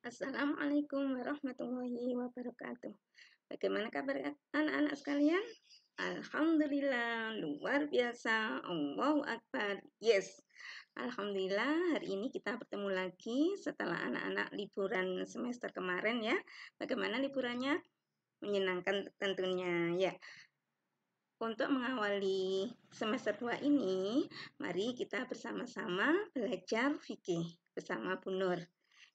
Assalamualaikum warahmatullahi wabarakatuh. Bagaimana kabar anak-anak sekalian? Alhamdulillah, luar biasa. Allahu Akbar. Yes. Alhamdulillah, hari ini kita bertemu lagi setelah anak-anak liburan semester kemarin ya. Bagaimana liburannya? Menyenangkan tentunya ya. Untuk mengawali semester 2 ini, mari kita bersama-sama belajar fikih bersama Bu Nur.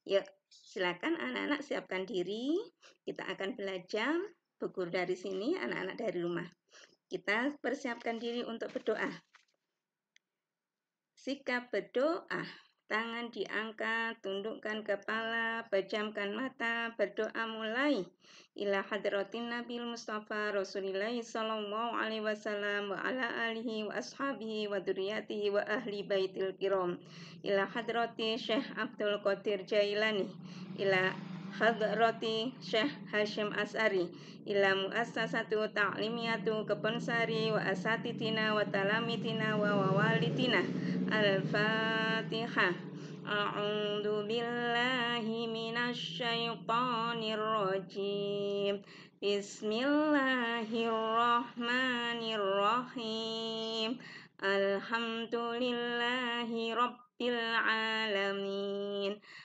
Yuk, silakan anak-anak siapkan diri. Kita akan belajar buku dari sini, anak-anak dari rumah. Kita persiapkan diri untuk berdoa. Sikap berdoa. Tangan diangkat, tundukkan kepala, pejamkan mata, berdoa mulai. Ila hadratin Nabi Mustafa Rasulullah sallallahu alaihi wasallam wa ala alihi wa ashabihi wa dzurriyyatihi wa ahli baitil kiram. Ila hadrati Syekh Abdul Qadir Jailani. Ila Hadrati Syekh Hashim As'ari ila muassasatu ta'limiyatu kepensari wa asatitina wa talamitina wa wawalitina Al-Fatihah A'udhu billahi minas syaithanir rajim Bismillahirrahmanirrahim Alhamdulillahi rabbil alamin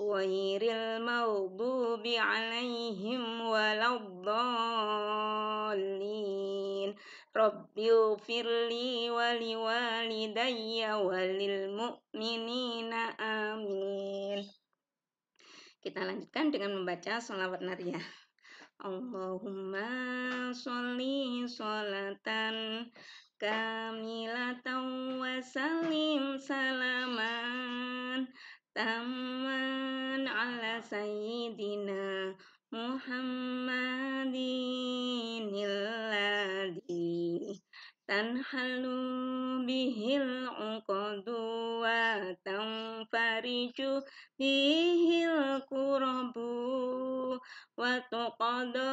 غير المغضوب عليهم ولا الضالين رب اغفر لي ولوالدي وللمؤمنين آمين Kita lanjutkan dengan membaca sholawat nariyah. Allahumma sholli sholatan kamilatan wa salim salaman taman ala sayyidina Muhammadin illadhi tanhalu bihil uqadu wa tanfariju bihil kurabu wa tuqadu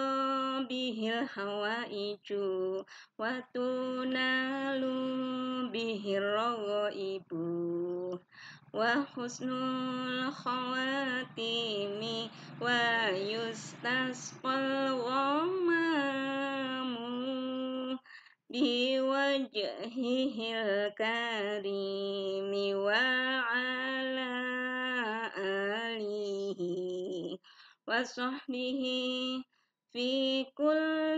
bihil hawaiju wa tunalu bihil ibu. وحسن الخواتيم ويستسقى الغمام بوجهه الكريم وعلى آله وصحبه في كل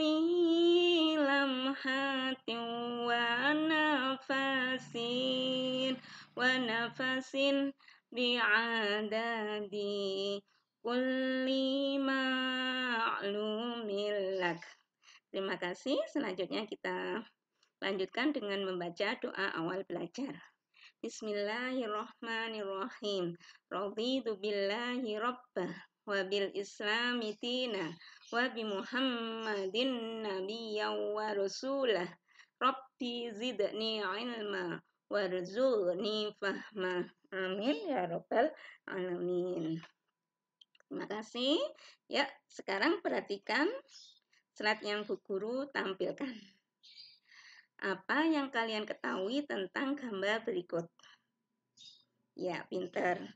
لمحة ونفس ونفس بعدد كل معلوم لك Terima kasih. Selanjutnya kita lanjutkan dengan membaca doa awal belajar. Bismillahirrahmanirrahim. Raditu billahi rabbah wa bil islami dina wa bi Muhammadin nabiyyan wa rasulah. Rabbi zidni ilma warzuni fahma amin iya. ya robbal alamin terima kasih ya sekarang perhatikan slide yang bu guru tampilkan apa yang kalian ketahui tentang gambar berikut ya pinter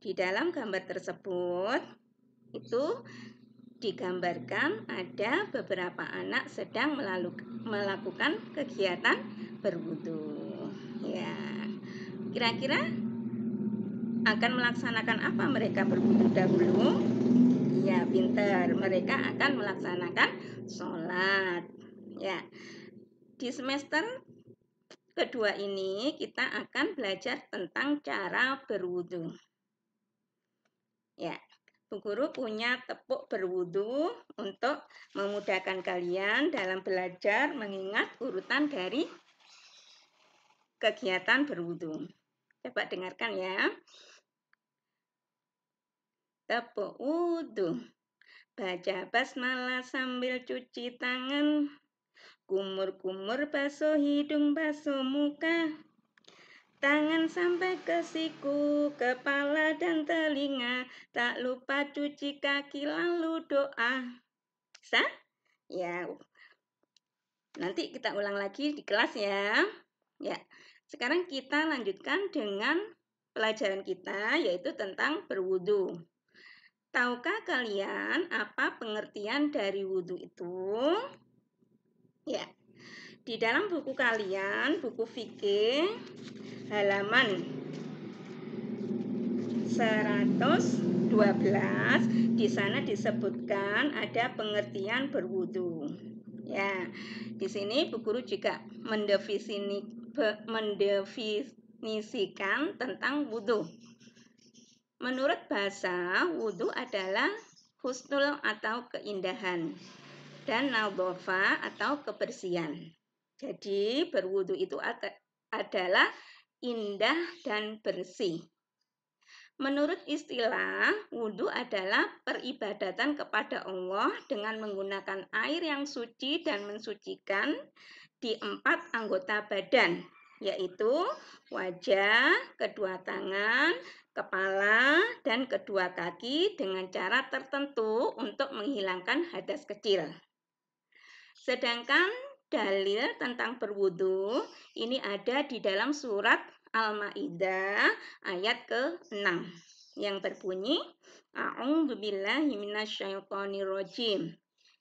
di dalam gambar tersebut itu digambarkan ada beberapa anak sedang melakukan kegiatan berwudu. Ya, kira-kira akan melaksanakan apa mereka berwudhu dahulu? Ya, pinter. Mereka akan melaksanakan sholat. Ya, di semester kedua ini kita akan belajar tentang cara berwudhu. Ya, Bu Guru punya tepuk berwudu untuk memudahkan kalian dalam belajar mengingat urutan dari kegiatan berwudhu, Coba dengarkan ya. Tepuk wudhu, Baca basmalah sambil cuci tangan. Kumur-kumur basuh hidung, basuh muka. Tangan sampai ke siku, kepala dan telinga. Tak lupa cuci kaki lalu doa. Bisa? Ya. Nanti kita ulang lagi di kelas ya. Ya, sekarang kita lanjutkan dengan pelajaran kita yaitu tentang berwudu. Tahukah kalian apa pengertian dari wudu itu? Ya. Di dalam buku kalian, buku fikih halaman 112 di sana disebutkan ada pengertian berwudu. Ya. Di sini Bu Guru juga mendefinisikan mendefinisikan tentang wudhu. Menurut bahasa, wudhu adalah husnul atau keindahan dan nabofa atau kebersihan. Jadi berwudhu itu adalah indah dan bersih. Menurut istilah, wudhu adalah peribadatan kepada Allah dengan menggunakan air yang suci dan mensucikan di empat anggota badan, yaitu wajah, kedua tangan, kepala, dan kedua kaki dengan cara tertentu untuk menghilangkan hadas kecil. Sedangkan dalil tentang berwudu ini ada di dalam surat Al-Maidah ayat ke-6 yang berbunyi A'udzubillahiminasyaitonirrojim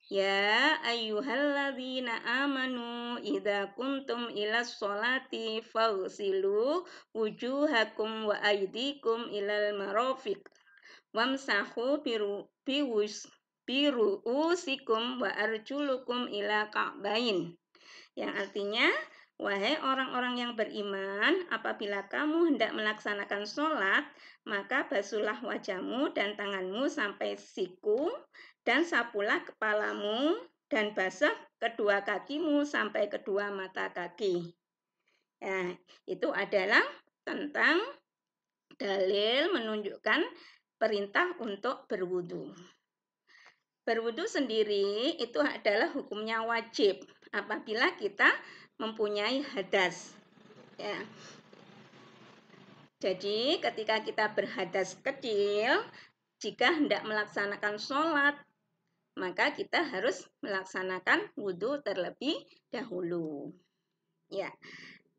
Ya ayyuhalladzina amanu idza kuntum ila sholati fawsilu wujuhakum wa aydikum ilal marafiq wamsahu biru biwus biru usikum wa arjulukum ila ka'bain yang artinya Wahai orang-orang yang beriman, apabila kamu hendak melaksanakan sholat, maka basuhlah wajahmu dan tanganmu sampai siku, dan sapulah kepalamu dan basah kedua kakimu sampai kedua mata kaki. Ya, itu adalah tentang dalil menunjukkan perintah untuk berwudu. Berwudu sendiri itu adalah hukumnya wajib apabila kita mempunyai hadas. Ya. Jadi ketika kita berhadas kecil, jika hendak melaksanakan sholat maka kita harus melaksanakan wudhu terlebih dahulu. Ya,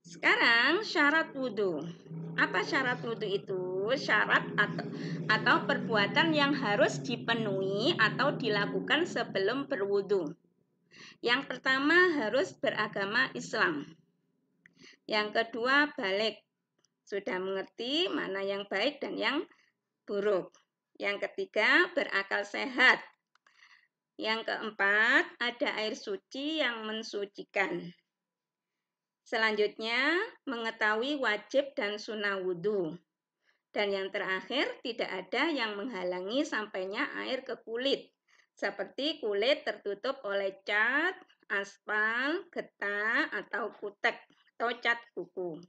sekarang syarat wudhu. Apa syarat wudhu itu? Syarat atau, atau perbuatan yang harus dipenuhi atau dilakukan sebelum berwudhu. Yang pertama harus beragama Islam. Yang kedua balik. Sudah mengerti mana yang baik dan yang buruk. Yang ketiga, berakal sehat. Yang keempat, ada air suci yang mensucikan. Selanjutnya, mengetahui wajib dan sunnah wudhu. Dan yang terakhir, tidak ada yang menghalangi sampainya air ke kulit, seperti kulit tertutup oleh cat, aspal, getah, atau kutek, atau cat kuku.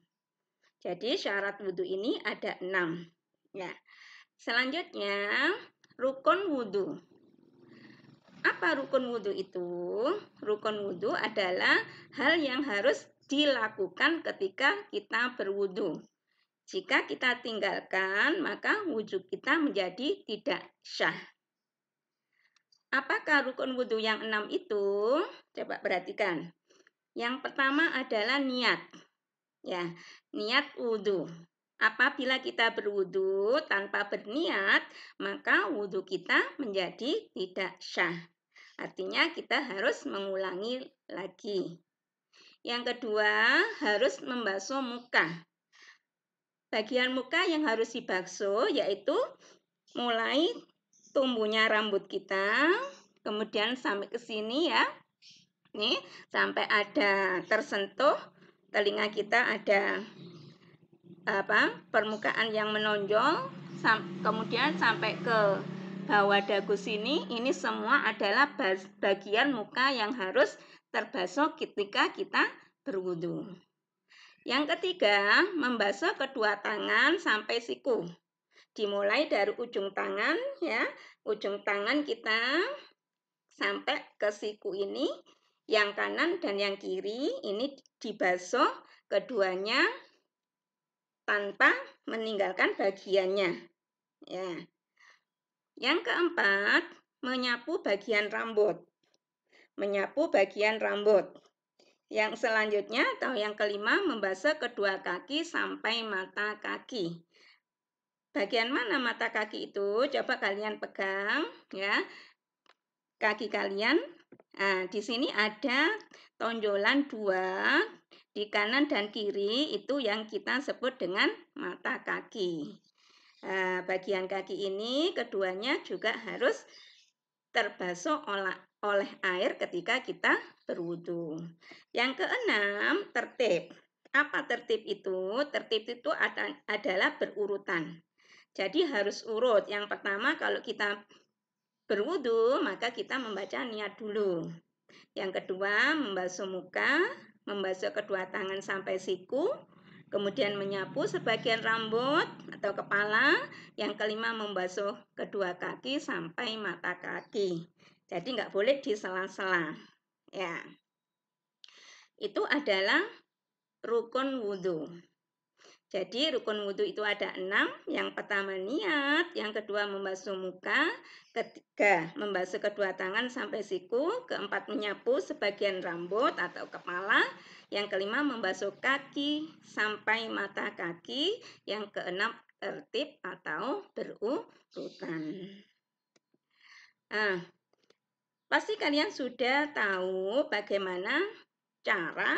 Jadi syarat wudhu ini ada enam. Ya. Selanjutnya, rukun wudhu. Apa rukun wudhu itu? Rukun wudhu adalah hal yang harus dilakukan ketika kita berwudhu. Jika kita tinggalkan, maka wudhu kita menjadi tidak sah. Apakah rukun wudhu yang enam itu? Coba perhatikan. Yang pertama adalah niat. Ya, niat wudhu. Apabila kita berwudhu tanpa berniat, maka wudhu kita menjadi tidak sah. Artinya kita harus mengulangi lagi. Yang kedua, harus membasuh muka. Bagian muka yang harus dibasuh yaitu mulai tumbuhnya rambut kita, kemudian sampai ke sini ya. Nih, sampai ada tersentuh telinga kita ada apa? permukaan yang menonjol, kemudian sampai ke Eh, dagu sini ini semua adalah bagian muka yang harus terbasuh ketika kita berwudu. Yang ketiga, membasuh kedua tangan sampai siku. Dimulai dari ujung tangan ya, ujung tangan kita sampai ke siku ini, yang kanan dan yang kiri ini dibasuh keduanya tanpa meninggalkan bagiannya. Ya. Yang keempat, menyapu bagian rambut. Menyapu bagian rambut. Yang selanjutnya atau yang kelima, membasuh kedua kaki sampai mata kaki. Bagian mana mata kaki itu? Coba kalian pegang ya. Kaki kalian. Nah, di sini ada tonjolan dua di kanan dan kiri itu yang kita sebut dengan mata kaki. Eh, bagian kaki ini keduanya juga harus terbasuh oleh air ketika kita berwudu. Yang keenam, tertib. Apa tertib itu? Tertib itu adalah berurutan. Jadi harus urut. Yang pertama kalau kita berwudu, maka kita membaca niat dulu. Yang kedua, membasuh muka, membasuh kedua tangan sampai siku, kemudian menyapu sebagian rambut atau kepala, yang kelima membasuh kedua kaki sampai mata kaki. Jadi nggak boleh di sela-sela. Ya. Itu adalah rukun wudhu. Jadi rukun wudhu itu ada enam. Yang pertama niat, yang kedua membasuh muka, ketiga membasuh kedua tangan sampai siku, keempat menyapu sebagian rambut atau kepala, yang kelima, membasuh kaki sampai mata kaki. Yang keenam, tertib atau berurutan. Nah, pasti kalian sudah tahu bagaimana cara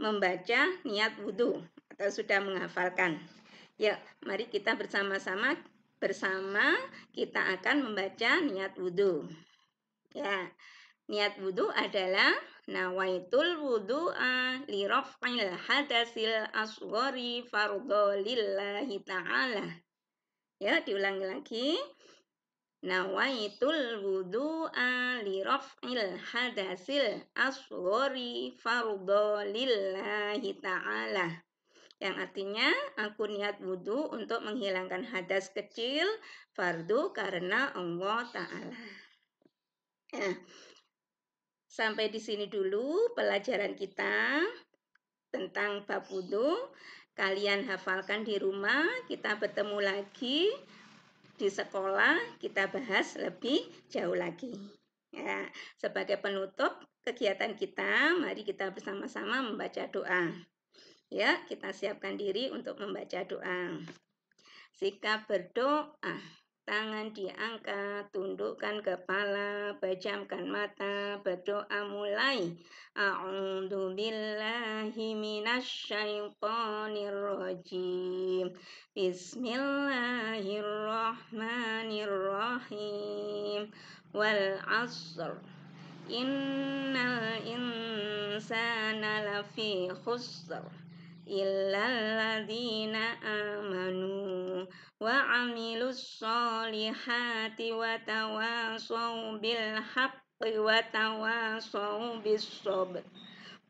membaca niat wudhu atau sudah menghafalkan. Ya, mari kita bersama-sama bersama kita akan membaca niat wudhu. Ya. Niat wudhu adalah nawaitul wudhu'a li hadasil asghari fardhu lillahi ta'ala. Ya, diulangi lagi. Nawaitul wudhu'a li hadasil asghari fardhu lillahi ta'ala yang artinya aku niat wudhu untuk menghilangkan hadas kecil fardu karena Allah Ta'ala. Ya, Sampai di sini dulu pelajaran kita tentang bab wudhu. Kalian hafalkan di rumah, kita bertemu lagi di sekolah, kita bahas lebih jauh lagi. Ya, sebagai penutup kegiatan kita, mari kita bersama-sama membaca doa. Ya, kita siapkan diri untuk membaca doa. Sikap berdoa. Tangan diangkat, tundukkan kepala, pejamkan mata, berdoa mulai. A'udzu billahi minasyaitonir rajim. Bismillahirrahmanirrahim. Wal 'ashr. Innal insana lafi khusr. Illal ladzina amanu وعملوا الصالحات وتواصوا بالحق وتواصوا بالصبر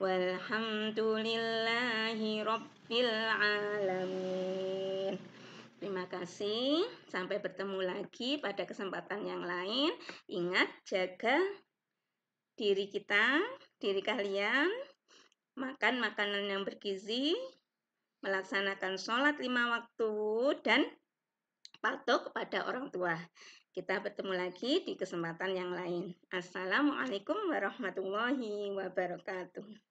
والحمد لله رب العالمين Terima kasih, sampai bertemu lagi pada kesempatan yang lain. Ingat, jaga diri kita, diri kalian, makan makanan yang bergizi, melaksanakan sholat lima waktu, dan patuh kepada orang tua. Kita bertemu lagi di kesempatan yang lain. Assalamualaikum warahmatullahi wabarakatuh.